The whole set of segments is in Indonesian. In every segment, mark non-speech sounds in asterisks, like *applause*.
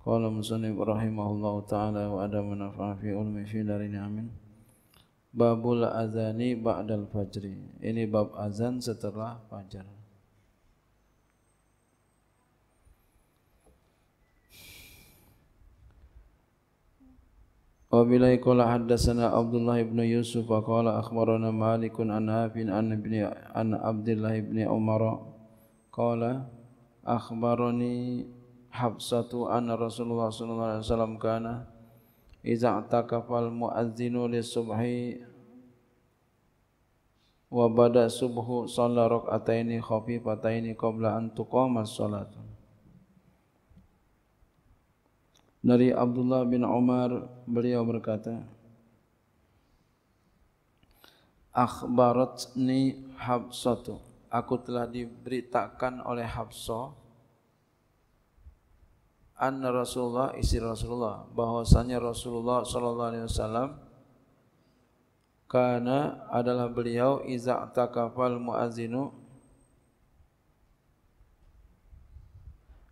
Qala Musannif rahimahullah ta'ala wa adam nafa'a fi ulmi fi darini amin. Babul azani ba'dal fajri. Ini bab azan setelah fajar. Wa bilai qala haddasana Abdullah ibn Yusuf wa qala akhbarana Malikun an an ibn Abdullah ibn Umar qala akhbarani Hafsatu anna Rasulullah sallallahu alaihi wasallam kana idza taqafal muadzinu lisubhi wa bada subhu shalla raka'ataini khafifataini qabla an tuqama as-salat. Dari Abdullah bin Umar beliau berkata Akhbaratni Hafsatu aku telah diberitakan oleh Hafsah anna Rasulullah isi Rasulullah bahwasanya Rasulullah sallallahu alaihi wasallam kana adalah beliau iza takafal muazzinu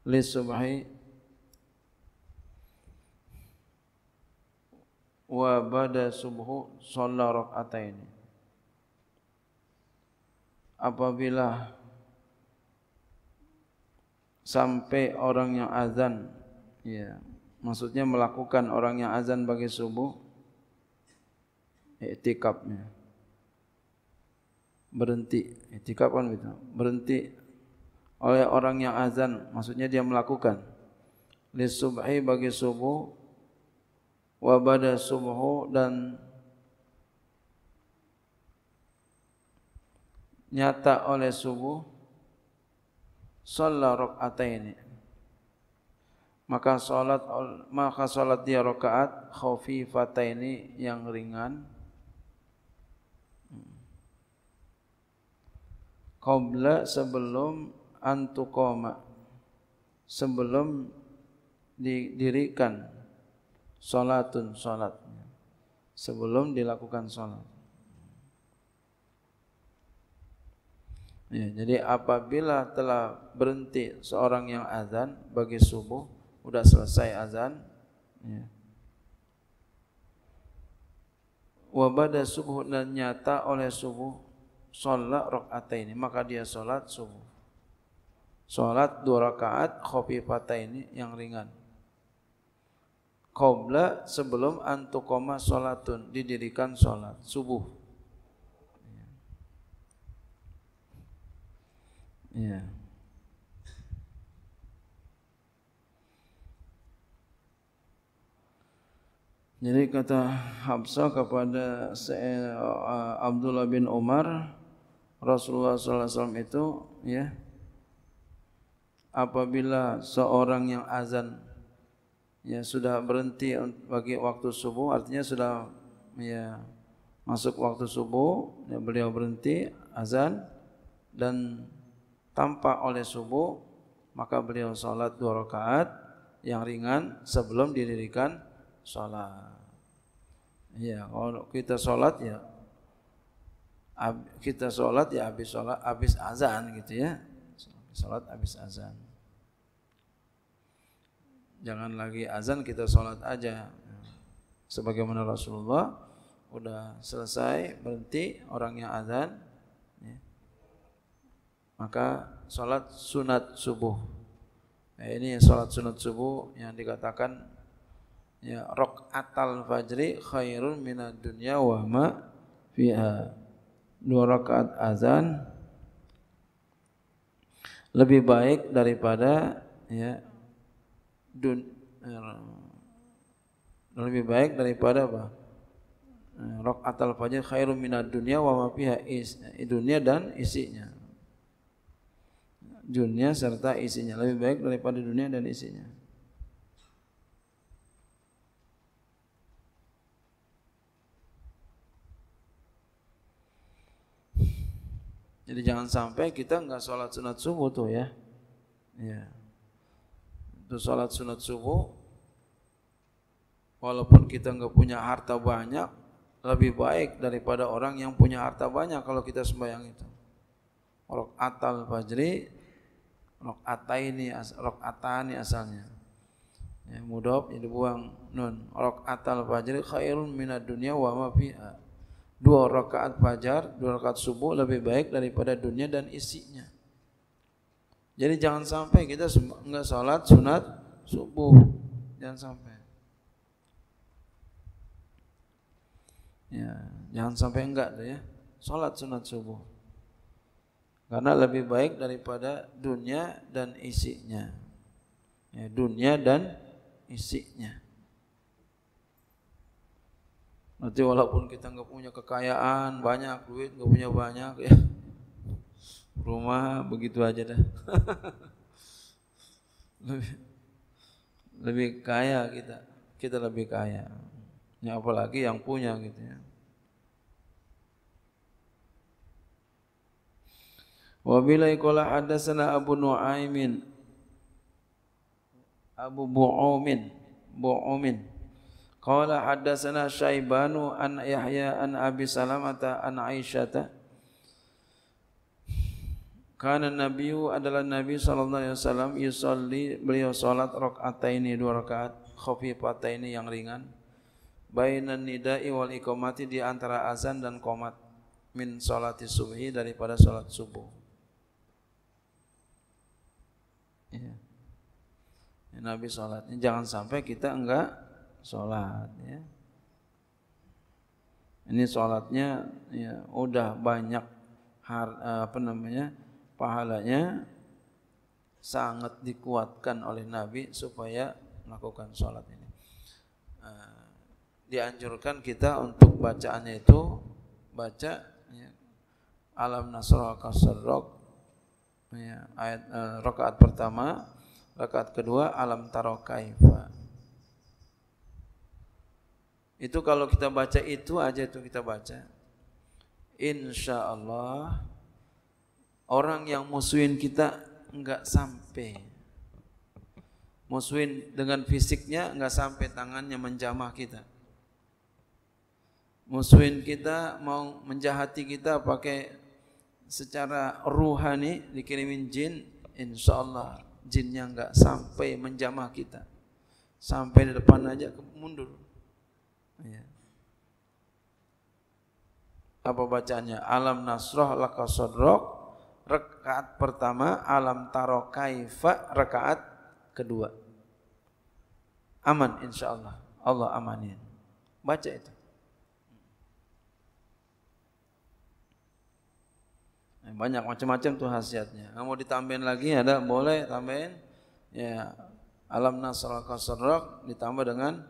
li subhi wa bada subhu sallallahu rakaataini apabila sampai orang yang azan ya maksudnya melakukan orang yang azan bagi subuh itikafnya berhenti itikaf kan gitu berhenti oleh orang yang azan maksudnya dia melakukan li subhi bagi subuh wa bada subuh dan nyata oleh subuh sholat rakaat ini. Maka salat maka salat dia rakaat khafifataini yang ringan. Qabla sebelum antukoma sebelum didirikan salatun salat sebelum dilakukan salat. Ya, jadi apabila telah berhenti seorang yang azan bagi subuh, sudah selesai azan. Ya. Wabada subuh dan nyata oleh subuh solat rakaat ini maka dia solat subuh. Solat dua rakaat kopi patah ini yang ringan. Qobla sebelum antukoma solatun didirikan solat subuh. Iya. Jadi kata Habsah kepada eh, Abdullah bin Umar, Rasulullah Wasallam itu ya apabila seorang yang azan ya sudah berhenti bagi waktu subuh artinya sudah ya masuk waktu subuh ya beliau berhenti azan dan tanpa oleh subuh maka beliau sholat dua rakaat yang ringan sebelum didirikan sholat. Ya, kalau kita sholat ya kita sholat ya habis sholat habis azan gitu ya. Sholat habis azan. Jangan lagi azan kita sholat aja. Sebagaimana Rasulullah udah selesai berhenti orang yang azan ya, maka sholat sunat subuh. Nah, ini sholat sunat subuh yang dikatakan ya rok atal fajri khairun minad dunya wa ma fiha. Dua rakaat azan lebih baik daripada ya dun, er, lebih baik daripada apa? rok atal fajri khairun minad dunya wa ma fiha is, dunia dan isinya dunia serta isinya lebih baik daripada dunia dan isinya Jadi jangan sampai kita nggak sholat sunat subuh tuh ya. Ya. Itu sholat sunat subuh. Walaupun kita nggak punya harta banyak, lebih baik daripada orang yang punya harta banyak kalau kita sembahyang itu. atal pak fajri ini as, rokatani asalnya. Ya, mudop ya dibuang nun. atal fajr khairun minat dunia wa ma fiha. Dua rakaat fajar, dua rakaat subuh lebih baik daripada dunia dan isinya. Jadi jangan sampai kita enggak salat sunat subuh. Jangan sampai. Ya, jangan sampai enggak tuh ya. salat sunat subuh karena lebih baik daripada dunia dan isinya ya, dunia dan isinya nanti walaupun kita nggak punya kekayaan banyak duit nggak punya banyak ya rumah begitu aja dah *laughs* lebih, lebih kaya kita kita lebih kaya ya apalagi yang punya gitu ya Wabilai kola hadasana Abu Nuaimin Abu Bu'umin Bu'umin Kola hadasana Syaibanu an Yahya an Abi Salamata an Aisyata Karena Nabi adalah Nabi Sallallahu Alaihi Wasallam Yusalli beliau sholat rakaataini dua rakaat Khufifataini yang ringan Bainan nidai wal ikomati di antara azan dan komat Min sholati subhi daripada sholat subuh Ya. ya Nabi sholatnya jangan sampai kita enggak sholat. Ya. Ini sholatnya ya udah banyak har, eh, apa namanya pahalanya sangat dikuatkan oleh Nabi supaya melakukan sholat ini. Eh, dianjurkan kita untuk bacaannya itu baca ya, alam nasrul kasrok ya, ayat eh, rakaat pertama, rakaat kedua alam taro kaifa. Itu kalau kita baca itu aja itu kita baca. Insya Allah orang yang musuhin kita nggak sampai. Musuhin dengan fisiknya nggak sampai tangannya menjamah kita. Musuhin kita mau menjahati kita pakai secara ruhani dikirimin jin, insya Allah jinnya nggak sampai menjamah kita, sampai di depan aja mundur. Ya. Apa bacanya Alam nasroh laka sodrok. Rekaat pertama alam taro kaifa rekaat kedua. Aman insya Allah. Allah amanin. Baca itu. banyak macam-macam tuh khasiatnya mau ditambahin lagi ada boleh tambahin ya alam nasrul kasrok ditambah dengan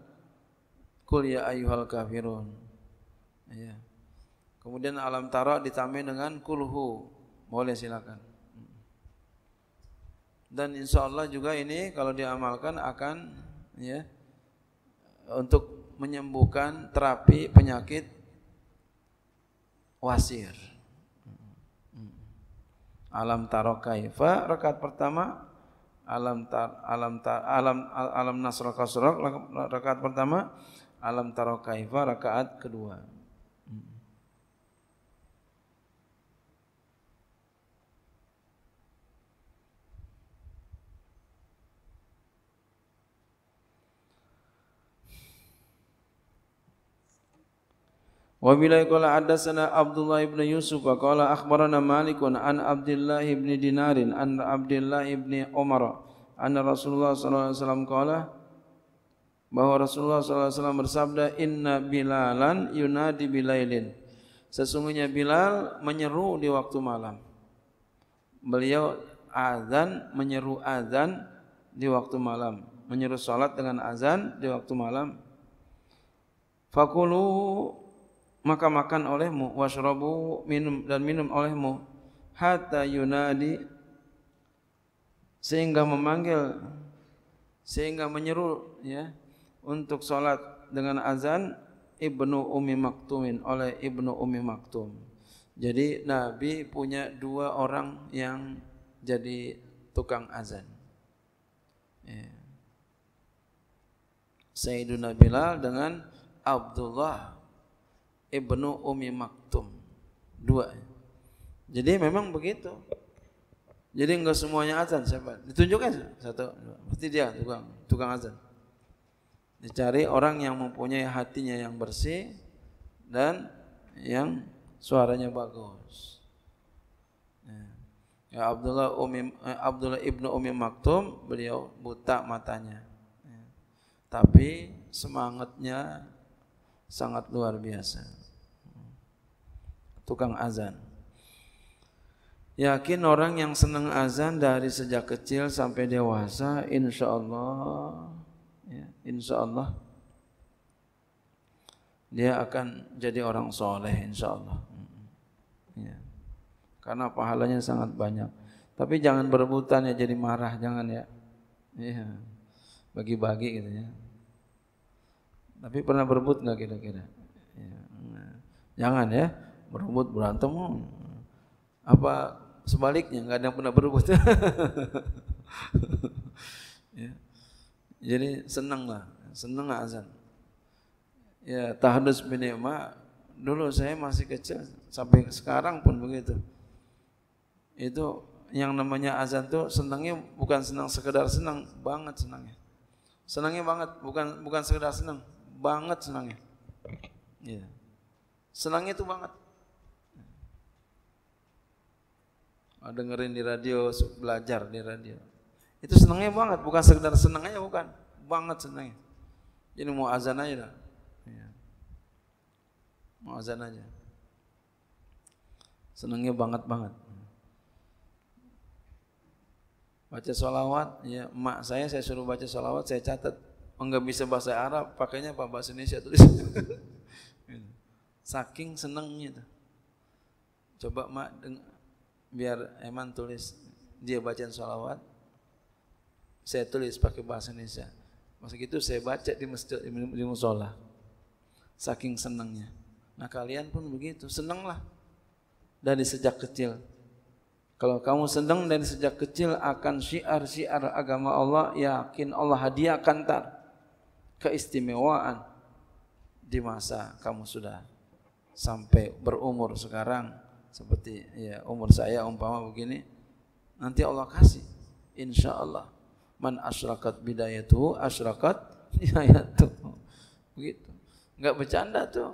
kul ya ayyuhal kafirun ya kemudian alam taro ditambahin dengan kulhu boleh silakan dan insya Allah juga ini kalau diamalkan akan ya untuk menyembuhkan terapi penyakit wasir Alam taro kaifa rakaat pertama alam tar, alam tar, alam alam nasra rakaat pertama alam taro kaifa rakaat kedua. Wa bilai qala hadatsana Abdullah ibn Yusuf wa qala akhbarana Malik an Abdullah ibn Dinarin an Abdullah ibn Umar anna Rasulullah sallallahu alaihi wasallam qala bahwa Rasulullah sallallahu alaihi wasallam bersabda inna bilalan yunadi bilailin sesungguhnya Bilal menyeru di waktu malam beliau azan menyeru azan di waktu malam menyeru salat dengan azan di waktu malam fakulu maka makan olehmu wasrobu minum dan minum olehmu hatta yunadi sehingga memanggil sehingga menyeru ya untuk salat dengan azan Ibnu Umi Maktumin oleh Ibnu Umi Maktum. Jadi Nabi punya dua orang yang jadi tukang azan. Ya. Sayyidun Bilal dengan Abdullah Ibnu Umi Maktum. Dua. Jadi memang begitu. Jadi enggak semuanya azan siapa? Ditunjukkan satu, dua. Pasti dia tukang tukang azan. Dicari orang yang mempunyai hatinya yang bersih dan yang suaranya bagus. Ya, Abdullah Umi eh, Abdullah Ibnu Umi Maktum beliau buta matanya. Ya. Tapi semangatnya sangat luar biasa tukang azan. Yakin orang yang senang azan dari sejak kecil sampai dewasa, insya Allah, ya, insya Allah, dia akan jadi orang soleh, insya Allah. Ya. Karena pahalanya sangat banyak. Tapi jangan berebutan ya, jadi marah, jangan ya. Iya, bagi-bagi gitu ya. Tapi pernah berebut nggak kira-kira? Ya. Jangan ya berebut berantem apa sebaliknya nggak ada yang pernah berebut *laughs* ya. jadi senang lah senang azan ya tahdus binema dulu saya masih kecil sampai sekarang pun begitu itu yang namanya azan tuh senangnya bukan senang sekedar senang banget senangnya senangnya banget bukan bukan sekedar senang banget senangnya ya senangnya itu banget Ah, dengerin di radio, belajar di radio. Itu senangnya banget, bukan sekedar senang bukan, banget senangnya. Jadi mau azan aja dah. Ya. Mau azan aja. Senangnya banget banget. Baca sholawat, ya emak saya saya suruh baca sholawat, saya catat. Enggak oh, bisa bahasa Arab, pakainya apa bahasa Indonesia tulis. *laughs* Gitu. Saking senangnya Coba mak biar Eman tulis dia bacaan sholawat saya tulis pakai bahasa Indonesia masa gitu saya baca di masjid di musola saking senangnya nah kalian pun begitu lah dari sejak kecil kalau kamu senang dari sejak kecil akan syiar-syiar agama Allah yakin Allah hadiahkan tar keistimewaan di masa kamu sudah sampai berumur sekarang seperti ya umur saya umpama begini nanti Allah kasih insya Allah man asyrakat bidayatu asyrakat tuh begitu enggak bercanda tuh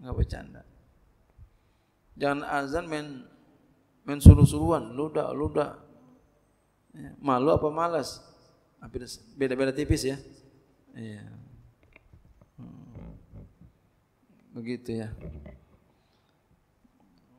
enggak bercanda jangan azan main main suruh-suruhan luda luda ya, malu apa malas hampir beda-beda tipis ya iya hmm. begitu ya